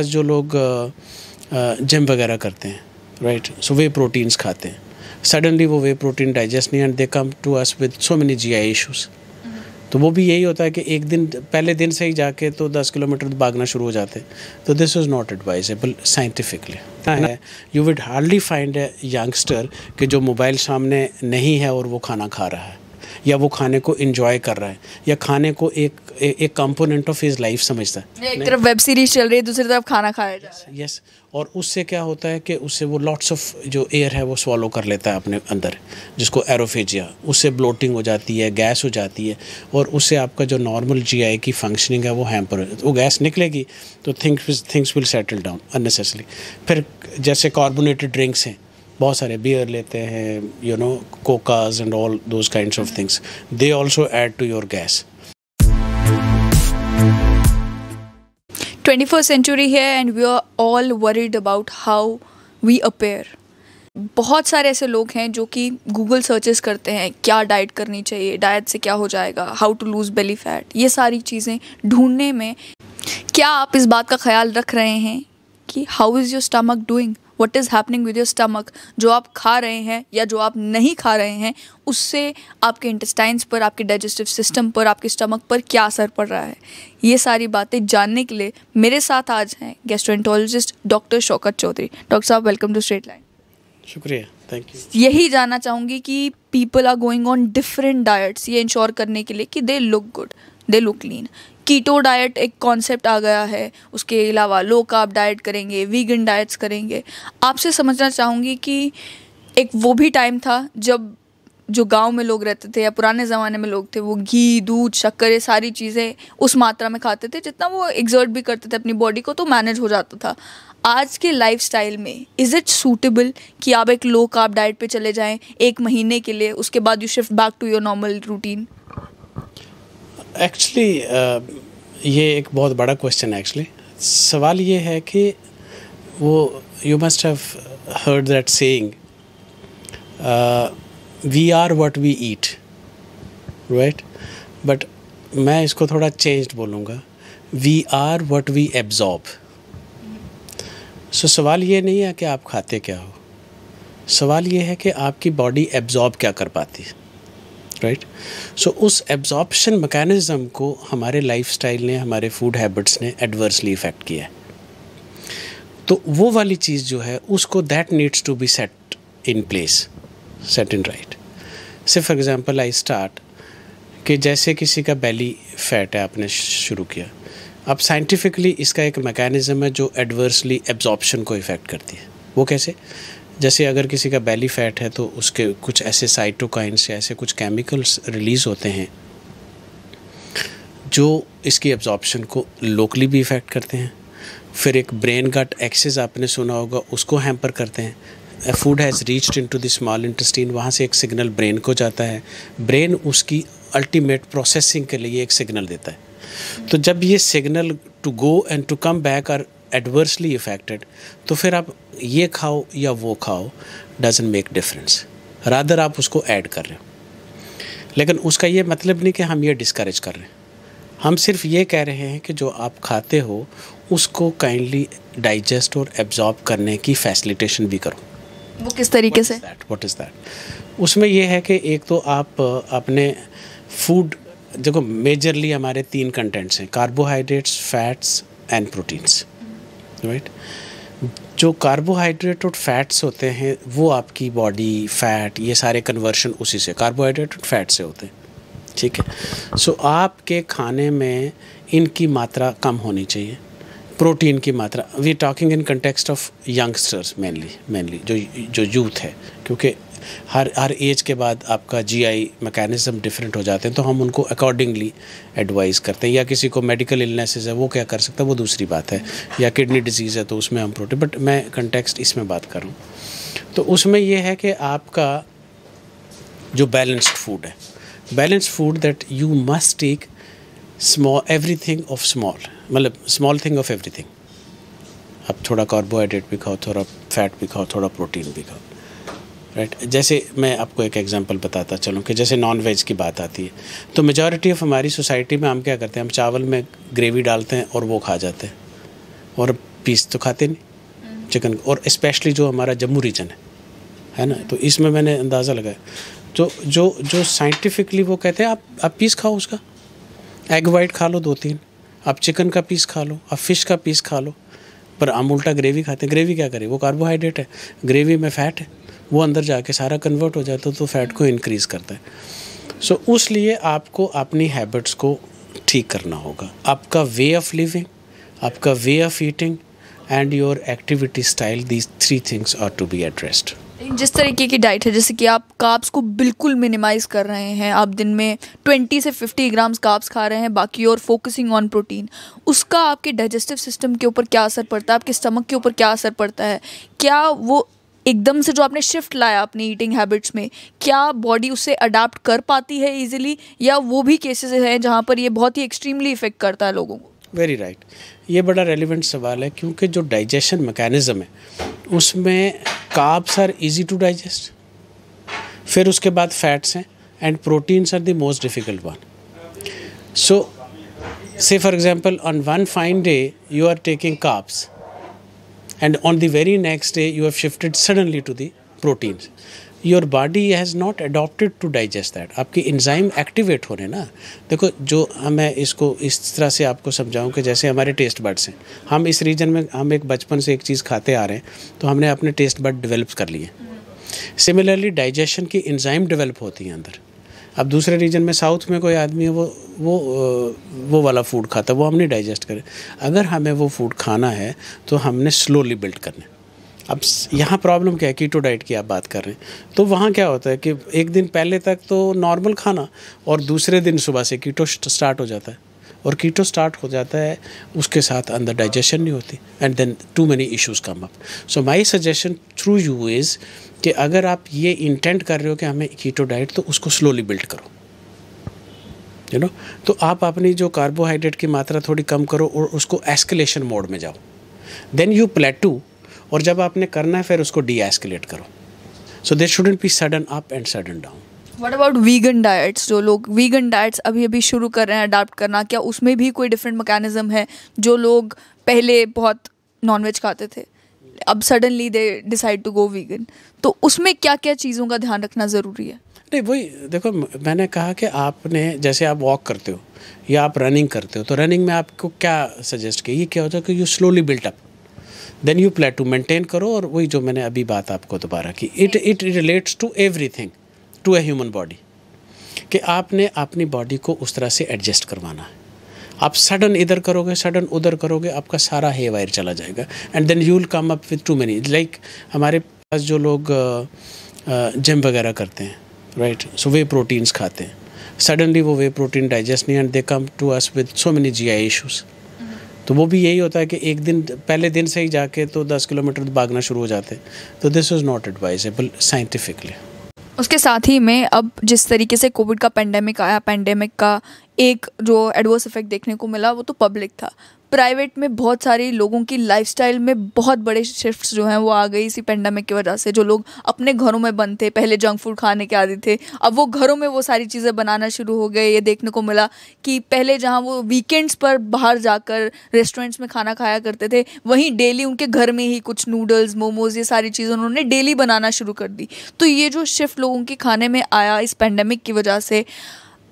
पास जो लोग जिम वगैरह करते हैं राइट सो वे प्रोटीन्स खाते हैं सडनली वो वे प्रोटीन डाइजेस्ट नहीं and they come to us with so many G I issues तो वो भी यही होता है कि एक दिन पहले दिन से ही जाके तो दस किलोमीटर भागना शुरू हो जाते तो this is not advisable scientifically you would hardly find a youngster कि जो मोबाइल सामने नहीं है और वो खाना खा रहा है या वो खाने को इन्जॉय कर रहा है या खाने को एक एक कंपोनेंट ऑफ हिज लाइफ समझता है एक तरफ वेब सीरीज चल रही है दूसरी तरफ खाना खाया जा रहा है यस और उससे क्या होता है कि उससे वो लॉट्स ऑफ जो एयर है वो सॉलो कर लेता है अपने अंदर जिसको एरोफेजिया उससे ब्लोटिंग हो जाती है गैस हो जाती है और उससे आपका जो नॉर्मल जी की फंक्शनिंग है वो हैम्पर वो गैस निकलेगी तो things things will settle down unnecessary फिर जैसे कार्बोनेटेड ड्रिंक्स हैं बहुत सारे बियर लेते हैं you know cokes and all those kind of things they also add to your gas twenty first century है and we are all worried about how we appear बहुत सारे ऐसे लोग हैं जो कि गूगल सर्चेस करते हैं क्या डाइट करनी चाहिए डाइट से क्या हो जाएगा how to lose belly fat ये सारी चीज़ें ढूंढने में क्या आप इस बात का ख्याल रख रहे हैं कि how is your stomach doing what is happening with your stomach जो आप खा रहे हैं या जो आप नहीं खा रहे हैं उससे आपके इंटेस्टाइंस पर आपके डाइजेस्टिव सिस्टम पर आपके स्टमक पर क्या असर पड़ रहा है ये सारी बातें जानने के लिए मेरे साथ आज हैं gastroenterologist doctor Shaukat Chaudhary doctor साहब वेलकम टू स्ट्रेट लाइन शुक्रिया थैंक यू यही जानना चाहूँगी कि people are going on different diets ये इंश्योर करने के लिए कि they look good they look clean keto diet एक कॉन्सेप्ट आ गया है उसके अलावा लो कार्ब डाइट करेंगे वीगन डाइट्स करेंगे आपसे समझना चाहूँगी कि एक वो भी टाइम था जब जो गांव में लोग रहते थे या पुराने ज़माने में लोग थे वो घी दूध शक्कर ये सारी चीज़ें उस मात्रा में खाते थे जितना वो एग्जर्ट भी करते थे अपनी बॉडी को तो मैनेज हो जाता था आज के लाइफ में इज़ इट सूटेबल कि आप एक लो कार्ब डाइट पे चले जाएं एक महीने के लिए उसके बाद you shift back to your normal routine actually uh, ये एक बहुत बड़ा क्वेश्चन है एक्चुअली सवाल ये है कि वो you must have heard that saying we are what we eat right but मैं इसको थोड़ा चेंज बोलूँगा we are what we absorb so सवाल ये नहीं है कि आप खाते क्या हो सवाल ये है कि आपकी बॉडी एब्जॉर्ब क्या कर पाती है राइट सो उस एब्जॉर्बशन मकैनिज़म को हमारे लाइफ ने हमारे फूड हैबिट्स ने एडवर्सली इफ़ेक्ट किया है तो वो वाली चीज़ जो है उसको that needs to be set in place set in right say for example I start कि जैसे किसी का बैली फैट है आपने शुरू किया अब साइंटिफिकली इसका एक मैकेनिज़्म है जो एडवर्सली एब्जॉर्बशन को इफ़ेक्ट करती है वो कैसे जैसे अगर किसी का बैली फैट है तो उसके कुछ ऐसे साइटोकाइंस या ऐसे कुछ केमिकल्स रिलीज़ होते हैं जो इसकी एब्जॉर्प्शन को लोकली भी इफ़ेक्ट करते हैं फिर एक ब्रेन गट एक्सेस आपने सुना होगा उसको हैम्पर करते हैं food has reached in to the small intestine वहाँ से एक सिग्नल ब्रेन को जाता है ब्रेन उसकी अल्टीमेट प्रोसेसिंग के लिए एक सिग्नल देता है तो जब ये signal to go and to come back are adversely affected तो फिर आप ये खाओ या वो खाओ डजेंट मेक डिफरेंस रादर आप उसको ऐड कर रहे हो लेकिन उसका ये मतलब नहीं कि हम ये डिस्करेज कर रहे हैं हम सिर्फ ये कह रहे हैं कि जो आप खाते हो उसको काइंडली डाइजेस्ट और एब्जॉर्ब करने की फैसिलिटेशन भी करो वो किस तरीके से व्हाट इज़ दैट उसमें यह है कि एक तो आप अपने फूड देखो मेजरली हमारे तीन कंटेंट्स हैं carbohydrates fats and proteins right जो कार्बोहाइड्रेट और फैट्स होते हैं वो आपकी बॉडी फैट ये सारे कन्वर्शन उसी से कार्बोहाइड्रेट और फैट से होते हैं ठीक है सो आपके खाने में इनकी मात्रा कम होनी चाहिए प्रोटीन की मात्रा we talking in context of youngsters mainly mainly जो जो यूथ है क्योंकि हर हर एज के बाद आपका जीआई मैकेनिज्म डिफरेंट हो जाते हैं तो हम उनको अकॉर्डिंगली एडवाइस करते हैं या किसी को मेडिकल इलनेसेज है वो क्या कर सकता है वो दूसरी बात है या किडनी डिजीज़ है तो उसमें हम प्रोटीन बट मैं कंटेक्स्ट इसमें बात करूँ तो उसमें यह है कि आपका जो बैलेंस्ड फूड है balanced food that you must take small everything of small मतलब स्मॉल थिंग ऑफ एवरीथिंग आप थोड़ा कार्बोहाइड्रेट भी खाओ थोड़ा फैट भी खाओ थोड़ा प्रोटीन भी खाओ राइट right? जैसे मैं आपको एक एग्जांपल बताता चलूँ कि जैसे नॉन वेज की बात आती है तो मेजॉरिटी ऑफ हमारी सोसाइटी में हम क्या करते हैं हम चावल में ग्रेवी डालते हैं और वो खा जाते हैं और पीस तो खाते नहीं चिकन हम्म। और स्पेशली जो हमारा जम्मू रीजन है है ना तो इसमें मैंने अंदाज़ा लगाया तो जो जो साइंटिफिकली वो कहते हैं आप आप पीस खाओ उसका एग वाइट खा लो दो तीन आप चिकन का पीस खा लो आप फिश का पीस खा लो पर हम उल्टा ग्रेवी खाते हैं ग्रेवी क्या करें वो कार्बोहाइड्रेट है ग्रेवी में फैट है वो अंदर जाके सारा कन्वर्ट हो जाता है तो फैट को इनक्रीज़ करता है सो so, उस लिए आपको अपनी हैबिट्स को ठीक करना होगा आपका वे ऑफ लिविंग आपका way of eating and your activity style these three things are to be addressed जिस तरीके की डाइट है जैसे कि आप काप्स को बिल्कुल मिनिमाइज कर रहे हैं आप दिन में 20 से 50 ग्राम्स काप्स खा रहे हैं बाकी और फोकसिंग ऑन प्रोटीन उसका आपके डाइजेस्टिव सिस्टम के ऊपर क्या असर पड़ता है आपके स्टमक के ऊपर क्या असर पड़ता है क्या वो एकदम से जो आपने शिफ्ट लाया अपनी ईटिंग हैबिट्स में क्या बॉडी उसे अडाप्ट कर पाती है इजीली या वो भी केसेस हैं जहाँ पर ये बहुत ही एक्सट्रीमली इफेक्ट करता है लोगों को वेरी राइट ये बड़ा रेलिवेंट सवाल है क्योंकि जो डाइजेशन मैकेनिज़्म है उसमें carbs are easy to digest फिर उसके बाद फैट्स हैं and proteins are the most difficult one so say for example on one fine day you are taking carbs and on the very next day you have shifted suddenly to the proteins your body has not adopted to digest that आपकी enzyme activate हो रहे हैं ना देखो जो मैं इसको इस तरह से आपको समझाऊँ कि जैसे हमारे टेस्ट बड्स हैं हम इस रीजन में हम एक बचपन से एक चीज़ खाते आ रहे हैं तो हमने अपने टेस्ट बड डेवलप कर लिए सिमिलरली डाइजेशन की इन्ज़ाइम डेवलप होती हैं अंदर अब दूसरे रीजन में साउथ में कोई आदमी है वो वो वो वाला फूड खाता है वो हम नहीं डाइजेस्ट करें अगर हमें वो फूड खाना है तो हमने स्लोली बिल्ड करना है अब यहाँ प्रॉब्लम क्या है कीटो डाइट की आप बात कर रहे हैं तो वहाँ क्या होता है कि एक दिन पहले तक तो नॉर्मल खाना और दूसरे दिन सुबह से कीटो स्टार्ट हो जाता है और कीटो स्टार्ट हो जाता है उसके साथ अंदर डाइजेशन नहीं होती and then too many issues come up so my suggestion through you is कि अगर आप ये इंटेंट कर रहे हो कि हमें कीटो डाइट तो उसको स्लोली बिल्ड करो यू you नो know? तो आप अपनी जो कार्बोहाइड्रेट की मात्रा थोड़ी कम करो और उसको एस्केलेशन मोड में जाओ देन यू प्लेटू और जब आपने करना है फिर उसको डी एस्केलेट करो so there shouldn't be sudden up and sudden down what about vegan diets जो लोग वीगन डाइट्स अभी अभी शुरू कर रहे हैं अडाप्ट करना क्या उसमें भी कोई डिफरेंट मकैनिज़म है जो लोग पहले बहुत नॉनवेज खाते थे अब suddenly they decide to go vegan तो उसमें क्या क्या चीज़ों का ध्यान रखना ज़रूरी है नहीं वही देखो मैंने कहा कि आपने जैसे आप वॉक करते हो या आप रनिंग करते हो तो रनिंग में आपको क्या सजेस्ट किया ये क्या होता है कि you slowly up then you to maintain करो और वही जो मैंने अभी बात आपको दोबारा की it it relates to every thing to a human body कि आपने अपनी बॉडी को उस तरह से एडजस्ट करवाना है आप सडन इधर करोगे सडन उधर करोगे आपका सारा हे वायर चला जाएगा and then you will come up with too many like हमारे पास जो लोग जिम वगैरह करते हैं राइट सो वे प्रोटीन्स खाते हैं सडनली वो वे प्रोटीन डाइजेस्ट नहीं and they come to us with so many G I issues तो वो भी यही होता है कि एक दिन पहले दिन से ही जाके तो दस किलोमीटर भागना शुरू हो जाते तो this is not advisable scientifically उसके साथ ही में अब जिस तरीके से कोविड का पेंडेमिक आया पेंडेमिक का एक जो एडवर्स इफेक्ट देखने को मिला वो तो पब्लिक था प्राइवेट में बहुत सारे लोगों की लाइफस्टाइल में बहुत बड़े शिफ्ट्स जो हैं वो आ गई इसी पेंडेमिक की वजह से जो लोग अपने घरों में बंद थे पहले जंक फूड खाने के आदि थे अब वो घरों में वो सारी चीज़ें बनाना शुरू हो गए ये देखने को मिला कि पहले जहाँ वो वीकेंड्स पर बाहर जाकर रेस्टोरेंट्स में खाना खाया करते थे वहीं डेली उनके घर में ही कुछ नूडल्स मोमोज ये सारी चीज़ें उन्होंने डेली बनाना शुरू कर दी तो ये जो शिफ्ट लोगों के खाने में आया इस पेंडेमिक की वजह से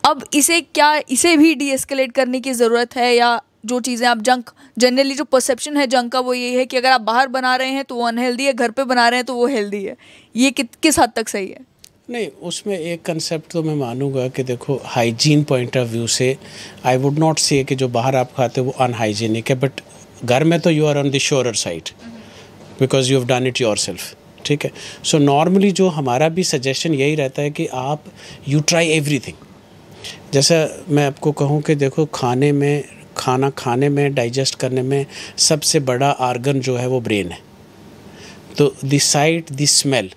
अब इसे क्या इसे भी डीएस्केलेट करने की ज़रूरत है या जो चीज़ें आप जंक जनरली जो परसेप्शन है जंक का वो ये है कि अगर आप बाहर बना रहे हैं तो वो अनहेल्दी है घर पे बना रहे हैं तो वो हेल्दी है ये कि, किस हद तक सही है नहीं उसमें एक कंसेप्ट तो मैं मानूंगा कि देखो हाइजीन पॉइंट ऑफ व्यू से आई वुड नॉट से कि जो बाहर आप खाते हो वो अनहाइजीनिक है बट घर में तो you are on the sure side because you have done it yourself ठीक है सो so नॉर्मली जो हमारा भी सजेशन यही रहता है कि आप यू ट्राई एवरीथिंग जैसा मैं आपको कहूँ कि देखो खाने में खाना खाने में डाइजेस्ट करने में सबसे बड़ा आर्गन जो है वो ब्रेन है तो the sight the smell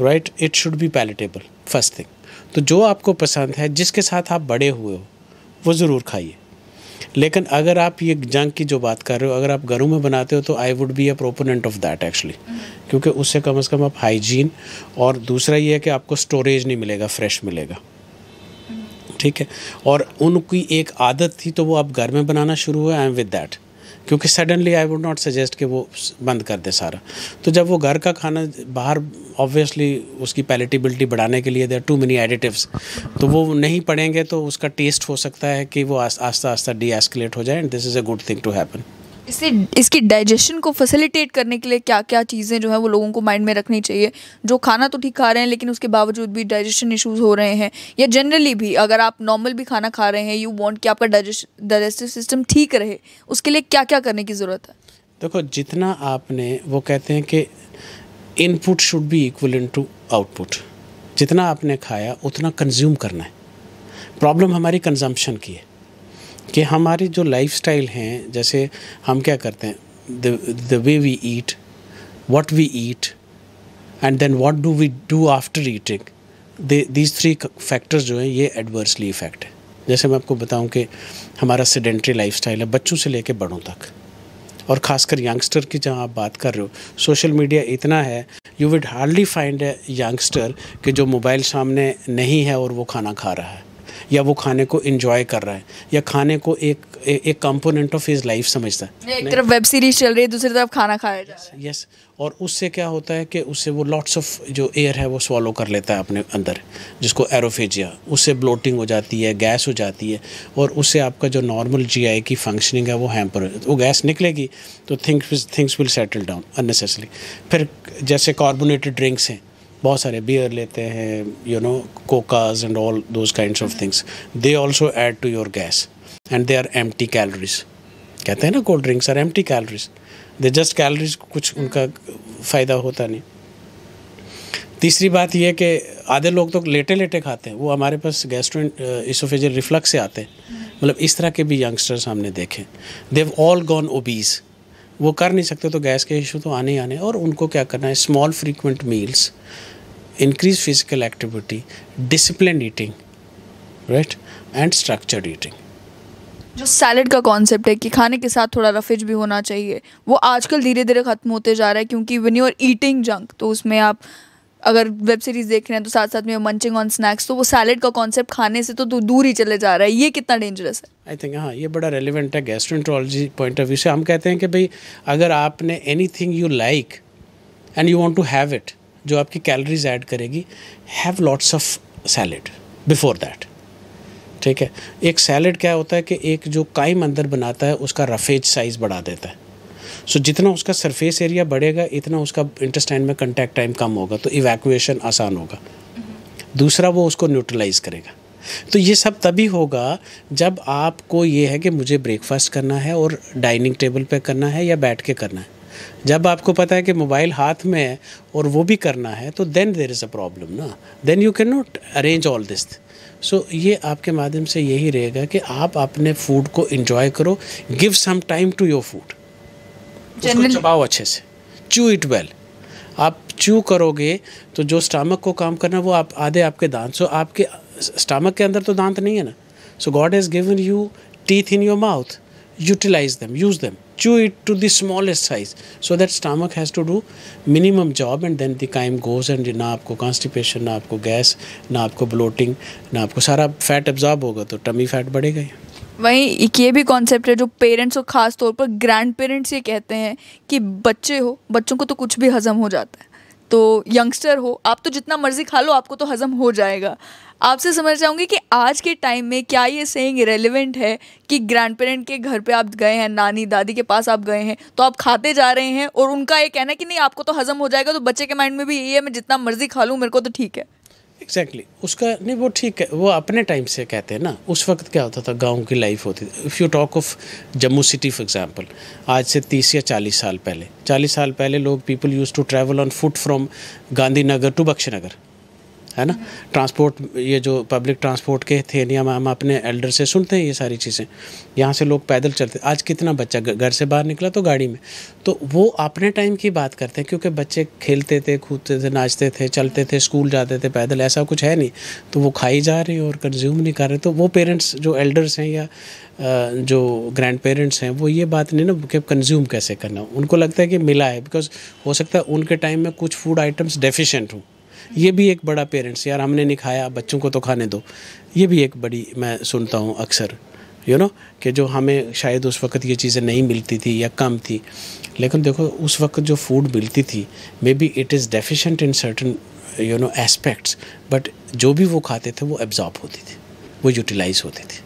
right it should be palatable first thing तो जो आपको पसंद है जिसके साथ आप बड़े हुए हो वो ज़रूर खाइए लेकिन अगर आप ये जंग की जो बात कर रहे हो अगर आप घरों में बनाते हो तो I would be a proponent of that actually क्योंकि उससे कम से कम आप हाइजीन और दूसरा ये है कि आपको स्टोरेज नहीं मिलेगा फ्रेश मिलेगा ठीक है और उनकी एक आदत थी तो वो अब घर में बनाना शुरू हुआ आई एम विद डैट क्योंकि suddenly I would not suggest कि वो बंद कर दे सारा तो जब वो घर का खाना बाहर ऑब्वियसली उसकी पैलेटिबिलिटी बढ़ाने के लिए देर टू मेनी एडिटिव्स तो वो नहीं पड़ेंगे तो उसका टेस्ट हो सकता है कि वो आस्ता आस्ता डी एस्केलेट हो जाए and this is a good thing to happen इससे इसकी डाइजेशन को फैसिलिटेट करने के लिए क्या क्या चीज़ें जो है वो लोगों को माइंड में रखनी चाहिए जो खाना तो ठीक खा रहे हैं लेकिन उसके बावजूद भी डाइजेशन इश्यूज हो रहे हैं या जनरली भी अगर आप नॉर्मल भी खाना खा रहे हैं यू वांट कि आपका डाइजेस्टिव सिस्टम ठीक रहे उसके लिए क्या क्या करने की ज़रूरत है देखो जितना आपने वो कहते हैं कि input should be equal to output जितना आपने खाया उतना कंज्यूम करना है प्रॉब्लम हमारी कंजम्पशन की है कि हमारी जो लाइफ स्टाइल हैं जैसे हम क्या करते हैं the way we eat what we eat and then what do we do after eating these three factors जो हैं ये एडवर्सली इफेक्ट है जैसे मैं आपको बताऊं कि हमारा सेडेंट्री स्टाइल है बच्चों से लेकर बड़ों तक और ख़ासकर यंगस्टर की जहाँ आप बात कर रहे हो सोशल मीडिया इतना है you would hardly find a youngster कि जो मोबाइल सामने नहीं है और वो खाना खा रहा है या वो खाने को इन्जॉय कर रहा है या खाने को एक एक कंपोनेंट ऑफ हिज लाइफ समझता है एक तरफ वेब सीरीज चल रही है दूसरी तरफ खाना खाया जा रहा है यस और उससे क्या होता है कि उससे वो लॉट्स ऑफ जो एयर है वो स्वॉलो कर लेता है अपने अंदर जिसको एरोफेजिया उससे ब्लोटिंग हो जाती है गैस हो जाती है और उससे आपका जो नॉर्मल जीआई की फंक्शनिंग है वो हैम्पर वो गैस निकलेगी तो things things will settle down unnecessary फिर जैसे कार्बोनेटेड ड्रिंक्स हैं बहुत सारे बियर लेते हैं you know cokes and all those kind of things they also add to your gas and they are empty calories कहते हैं ना cold drinks are empty calories they just calories कुछ उनका फ़ायदा होता नहीं तीसरी बात यह कि आधे लोग तो लेटे लेटे खाते हैं वो हमारे पास गैस्ट्रो इसोफेजल रिफ्लक्स से आते हैं मतलब इस तरह के भी यंगस्टर्स हमने देखे देव ऑल गॉन ओबीज़ वो कर नहीं सकते तो गैस के इशू तो आने ही आने और उनको क्या करना है small frequent meals increase physical activity discipline eating right and structured eating जो सैलड का कॉन्सेप्ट है कि खाने के साथ थोड़ा रफेज भी होना चाहिए वो आजकल धीरे धीरे ख़त्म होते जा रहा है क्योंकि when you are eating junk तो उसमें आप अगर वेब सीरीज़ देख रहे हैं तो साथ साथ में मंचिंग ऑन स्नैक्स तो वो सैलड का कॉन्सेप्ट खाने से तो दूर ही चले जा रहा है ये कितना डेंजरस है आई थिंक हाँ ये बड़ा रेलिवेंट है गैस्ट्रोन्ट्रोलॉजी पॉइंट ऑफ व्यू से हम कहते हैं कि भाई अगर आपने any thing you like and you want to have it जो आपकी कैलरीज ऐड करेगी have lots of salad before that ठीक है एक सैलड क्या होता है कि एक जो काइम अंदर बनाता है उसका रफेज साइज़ बढ़ा देता है सो जितना उसका सरफेस एरिया बढ़ेगा इतना उसका इंटेस्टाइन में कंटैक्ट टाइम कम होगा तो इवैक्यूएशन आसान होगा दूसरा वो उसको न्यूट्रलाइज करेगा तो ये सब तभी होगा जब आपको ये है कि मुझे ब्रेकफास्ट करना है और डाइनिंग टेबल पे करना है या बैठ के करना है जब आपको पता है कि मोबाइल हाथ में है और वो भी करना है तो then there is a problem ना then you can not arrange all this so ये आपके माध्यम से यही रहेगा कि आप अपने फूड को इन्जॉय करो give some time to your food उसको चबाओ अच्छे से चू इट वेल आप चू करोगे तो जो स्टामक को काम करना वो आप आधे आपके दांत सो आपके स्टामक के अंदर तो दांत नहीं है ना so God has given you teeth in your mouth utilize them use them chew it to the smallest size so that stomach has to do minimum job and then the chyme goes and ना आपको constipation ना आपको gas ना आपको bloating ना आपको सारा fat absorb होगा तो टमी फैट बढ़ेगा ही वहीं एक ये भी कॉन्सेप्ट है जो पेरेंट्स और ख़ास तौर पर ग्रैंड पेरेंट्स ये कहते हैं कि बच्चे हो बच्चों को तो कुछ भी हज़म हो जाता है तो यंगस्टर हो आप तो जितना मर्ज़ी खा लो आपको तो हज़म हो जाएगा आपसे समझ जाऊँगी कि आज के टाइम में क्या ये सेइंग रेलिवेंट है कि ग्रैंड पेरेंट के घर पे आप गए हैं नानी दादी के पास आप गए हैं तो आप खाते जा रहे हैं और उनका ये कहना है कि नहीं आपको तो हज़म हो जाएगा तो बच्चे के माइंड में भी यही है मैं जितना मर्ज़ी खा लूँ मेरे को तो ठीक है एग्जैक्टली exactly. उसका नहीं वो ठीक है वो अपने टाइम से कहते हैं ना उस वक्त क्या होता था गांव की लाइफ होती थी if you talk of Jammu city for example आज से तीस या चालीस साल पहले चालीस साल पहले लोग people use to travel on foot from Gandhinagar to Bakshinagar है ना ट्रांसपोर्ट ये जो पब्लिक ट्रांसपोर्ट के थे में हम अपने एल्डर से सुनते हैं ये सारी चीज़ें यहाँ से लोग पैदल चलते आज कितना बच्चा घर से बाहर निकला तो गाड़ी में तो वो अपने टाइम की बात करते हैं क्योंकि बच्चे खेलते थे कूदते थे नाचते थे चलते थे स्कूल जाते थे पैदल ऐसा कुछ है नहीं तो वो खाई जा रहे और कंज्यूम नहीं कर रहे तो वो पेरेंट्स जो एल्डर्स हैं या जो ग्रैंड पेरेंट्स हैं वो ये बात नहीं ना कि कंज्यूम कैसे करना उनको लगता है कि मिला है बिकॉज हो सकता है उनके टाइम में कुछ फूड आइटम्स डेफिशेंट हूँ ये भी एक बड़ा पेरेंट्स यार हमने नहीं खाया बच्चों को तो खाने दो ये भी एक बड़ी मैं सुनता हूँ अक्सर यू नो कि जो हमें शायद उस वक्त ये चीज़ें नहीं मिलती थी या कम थी लेकिन देखो उस वक्त जो फूड मिलती थी may be it is deficient in certain you know aspects but जो भी वो खाते थे वो एब्जॉर्ब होती थी वो यूटिलाइज होती थी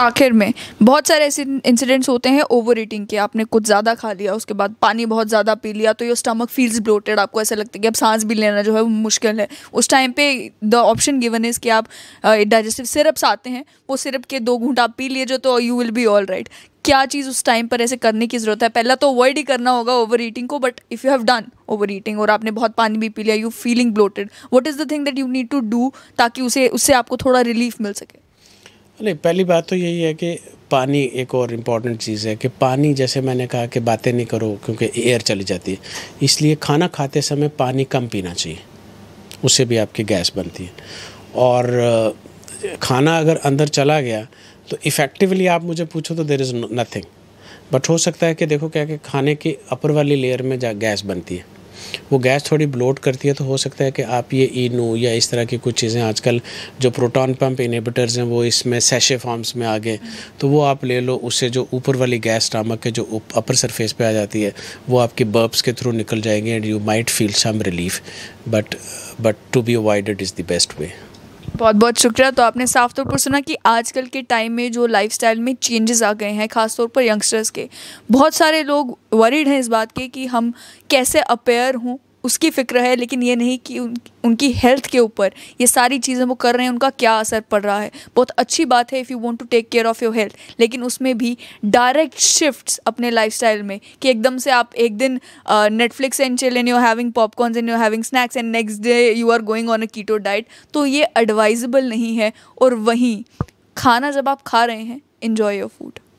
आखिर में बहुत सारे ऐसे इंसिडेंट्स होते हैं ओवर ईटिंग के आपने कुछ ज़्यादा खा लिया उसके बाद पानी बहुत ज़्यादा पी लिया तो योर स्टमक फील्स ब्लोटेड आपको ऐसा लगता है कि अब सांस भी लेना जो है वो मुश्किल है उस टाइम पे द ऑप्शन गिवन इज़ कि आप डाइजेस्टिव सिरप्स आते हैं वो सिरप के दो घूंट आप पी जो तो you will be all right क्या चीज़ उस टाइम पर ऐसे करने की ज़रूरत है पहला तो अवॉइड ही करना होगा ओवर ईटिंग को but if you have done over eating और आपने बहुत पानी भी पी लिया you feeling bloated what is the thing that you need to do ताकि उसे उससे आपको थोड़ा रिलीफ मिल सके नहीं पहली बात तो यही है कि पानी एक और इम्पॉर्टेंट चीज़ है कि पानी जैसे मैंने कहा कि बातें नहीं करो क्योंकि एयर चली जाती है इसलिए खाना खाते समय पानी कम पीना चाहिए उससे भी आपकी गैस बनती है और खाना अगर अंदर चला गया तो इफ़ेक्टिवली आप मुझे पूछो तो देर इज़ नथिंग बट हो सकता है कि देखो क्या कि खाने की अपर वाली लेयर में जा गैस बनती है वो गैस थोड़ी ब्लोट करती है तो हो सकता है कि आप ये इनू या इस तरह की कुछ चीज़ें आजकल जो प्रोटॉन पम्प इनिबिटर्स हैं वो इसमें सेशे फॉर्म्स में आ गए तो वो आप ले लो उससे जो ऊपर वाली गैस स्टामक के जो अपर सरफेस पे आ जाती है वो आपके बर्ब्स के थ्रू निकल जाएंगे and you might feel some relief but but to be avoided is the best way बहुत बहुत शुक्रिया तो आपने साफ तौर पर सुना कि आजकल के टाइम में जो लाइफस्टाइल में चेंजेस आ गए हैं खासतौर पर यंगस्टर्स के बहुत सारे लोग वरीड हैं इस बात के कि हम कैसे अपेयर हों उसकी फ़िक्र है लेकिन ये नहीं कि उन, उनकी हेल्थ के ऊपर ये सारी चीज़ें वो कर रहे हैं उनका क्या असर पड़ रहा है बहुत अच्छी बात है if you want to take care of your health लेकिन उसमें भी डायरेक्ट शिफ्ट्स अपने लाइफस्टाइल में कि एकदम से आप एक दिन Netflix and chill and you having popcorn and you having snacks and next day you are going on a keto diet तो ये एडवाइजेबल नहीं है और वहीं खाना जब आप खा रहे हैं इन्जॉय योर फूड